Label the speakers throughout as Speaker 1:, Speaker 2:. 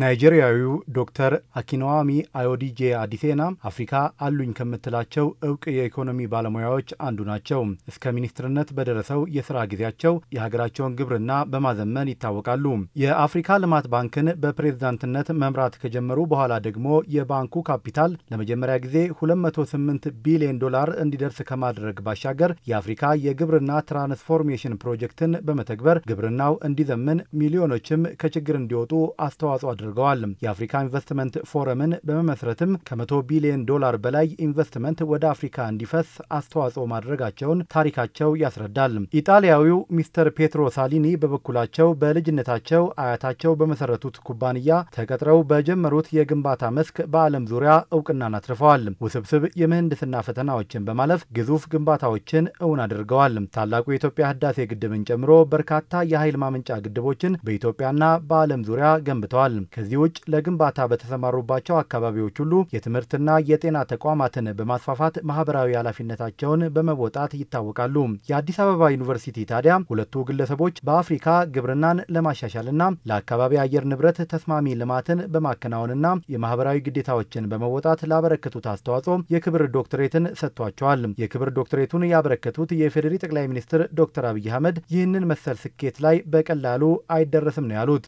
Speaker 1: ናይጄሪያዊው ዶክተር አኪኖዋሚ አዮዲጄ አዲሴና አፍሪካ አሉኝ ከምትላቸው እውቅ የኢኮኖሚ ባለሙያዎች አንዱ ናቸው። እስከ ሚኒስትርነት በደረሰው የስራ ጊዜያቸው የሀገራቸውን ግብርና በማዘመን ይታወቃሉ። የአፍሪካ ልማት ባንክን በፕሬዝዳንትነት መምራት ከጀመሩ በኋላ ደግሞ የባንኩ ካፒታል ለመጀመሪያ ጊዜ 208 ቢሊዮን ዶላር እንዲደርስ ከማድረግ ባሻገር የአፍሪካ የግብርና ትራንስፎርሜሽን ፕሮጀክትን በመተግበር ግብርናው እንዲዘምን፣ ሚሊዮኖችም ከችግር እንዲወጡ አስተዋጽኦ አድርገዋል። የአፍሪካ ኢንቨስትመንት ፎረምን በመመስረትም ከመቶ ቢሊዮን ዶላር በላይ ኢንቨስትመንት ወደ አፍሪካ እንዲፈስ አስተዋጽኦ ማድረጋቸውን ታሪካቸው ያስረዳል። ኢጣሊያዊው ሚስተር ፔትሮ ሳሊኒ በበኩላቸው በልጅነታቸው አያታቸው በመሰረቱት ኩባንያ ተቀጥረው በጀመሩት የግንባታ መስክ በዓለም ዙሪያ እውቅናን አትርፈዋል። ውስብስብ የምህንድስና ፈተናዎችን በማለፍ ግዙፍ ግንባታዎችን እውን አድርገዋል። ታላቁ የኢትዮጵያ ህዳሴ ግድብን ጨምሮ በርካታ የኃይል ማመንጫ ግድቦችን በኢትዮጵያና በዓለም ዙሪያ ገንብተዋል። ከዚህ ውጭ ለግንባታ በተሰማሩባቸው አካባቢዎች ሁሉ የትምህርትና የጤና ተቋማትን በማስፋፋት ማህበራዊ ኃላፊነታቸውን በመወጣት ይታወቃሉ። የአዲስ አበባ ዩኒቨርሲቲ ታዲያ ሁለቱ ግለሰቦች በአፍሪካ ግብርናን ለማሻሻልና ለአካባቢ አየር ንብረት ተስማሚ ልማትን በማከናወንና የማህበራዊ ግዴታዎችን በመወጣት ላበረከቱት አስተዋጽኦ የክብር ዶክትሬትን ሰጥቷቸዋል። የክብር ዶክትሬቱን ያበረከቱት የፌዴሪ ጠቅላይ ሚኒስትር ዶክተር አብይ አህመድ ይህንን መሰል ስኬት ላይ በቀላሉ አይደረስም ነው ያሉት።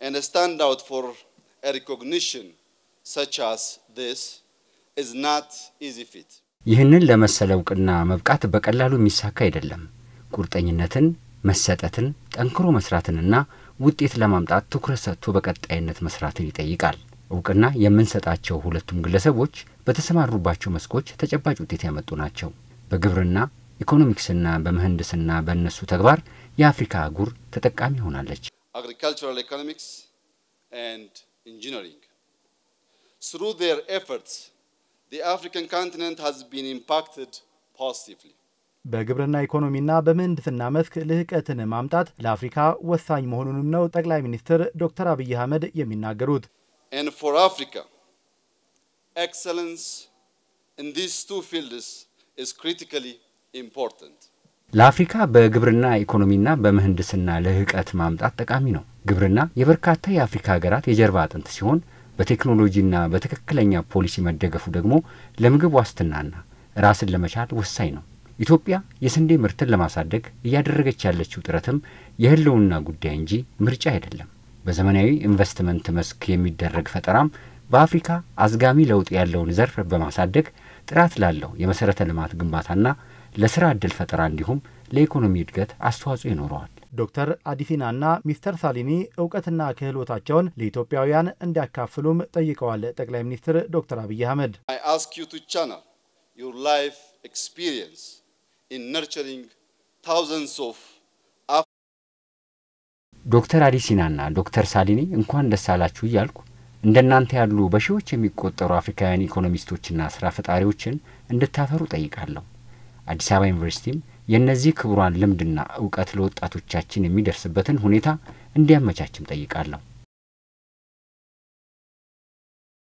Speaker 2: and a standout for a recognition such as this is not easy feat.
Speaker 3: ይህንን ለመሰለ እውቅና መብቃት በቀላሉ የሚሳካ አይደለም። ቁርጠኝነትን፣ መሰጠትን፣ ጠንክሮ መስራትንና ውጤት ለማምጣት ትኩረት ሰጥቶ በቀጣይነት መስራትን ይጠይቃል። እውቅና የምንሰጣቸው ሁለቱም ግለሰቦች በተሰማሩባቸው መስኮች ተጨባጭ ውጤት ያመጡ ናቸው። በግብርና ኢኮኖሚክስና በምህንድስና በእነሱ ተግባር የአፍሪካ አህጉር ተጠቃሚ ሆናለች።
Speaker 2: agricultural economics, and engineering. Through their efforts, the African continent has been impacted positively.
Speaker 1: በግብርና ኢኮኖሚና በምህንድስና መስክ ልህቀትን ማምጣት ለአፍሪካ ወሳኝ መሆኑንም ነው ጠቅላይ ሚኒስትር ዶክተር አብይ አህመድ የሚናገሩት።
Speaker 2: And for Africa, excellence in these two fields is critically important.
Speaker 3: ለአፍሪካ በግብርና ኢኮኖሚና በምህንድስና ልህቀት ማምጣት ጠቃሚ ነው። ግብርና የበርካታ የአፍሪካ ሀገራት የጀርባ አጥንት ሲሆን በቴክኖሎጂና በትክክለኛ ፖሊሲ መደገፉ ደግሞ ለምግብ ዋስትናና ራስን ለመቻል ወሳኝ ነው። ኢትዮጵያ የስንዴ ምርትን ለማሳደግ እያደረገች ያለችው ጥረትም የህልውና ጉዳይ እንጂ ምርጫ አይደለም። በዘመናዊ ኢንቨስትመንት መስክ የሚደረግ ፈጠራም በአፍሪካ አዝጋሚ ለውጥ ያለውን ዘርፍ በማሳደግ ጥራት ላለው የመሰረተ ልማት ግንባታና ለስራ ዕድል ፈጠራ እንዲሁም ለኢኮኖሚ እድገት አስተዋጽኦ ይኖረዋል።
Speaker 1: ዶክተር አዲሲናና ሚስተር ሳሊኒ እውቀትና ክህሎታቸውን ለኢትዮጵያውያን እንዲያካፍሉም ጠይቀዋል። ጠቅላይ ሚኒስትር ዶክተር አብይ አህመድ
Speaker 3: ዶክተር አዲሲናና ዶክተር ሳሊኒ እንኳን ደስ አላችሁ እያልኩ እንደናንተ ያሉ በሺዎች የሚቆጠሩ አፍሪካውያን ኢኮኖሚስቶችና ስራ ፈጣሪዎችን እንድታፈሩ ጠይቃለሁ። አዲስ አበባ ዩኒቨርሲቲም የእነዚህ ክቡራን ልምድና እውቀት ለወጣቶቻችን የሚደርስበትን ሁኔታ እንዲያመቻችም ጠይቃለሁ።